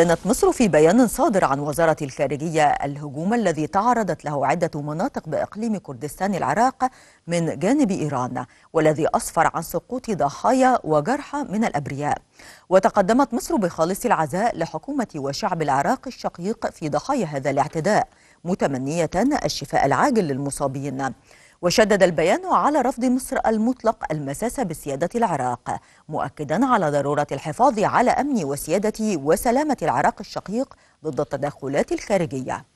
أعلنت مصر في بيان صادر عن وزارة الخارجية الهجوم الذي تعرضت له عدة مناطق بإقليم كردستان العراق من جانب إيران والذي أسفر عن سقوط ضحايا وجرحى من الأبرياء وتقدمت مصر بخالص العزاء لحكومة وشعب العراق الشقيق في ضحايا هذا الاعتداء متمنية الشفاء العاجل للمصابين وشدد البيان على رفض مصر المطلق المساس بسيادة العراق مؤكدا على ضرورة الحفاظ على أمن وسيادة وسلامة العراق الشقيق ضد التدخلات الخارجية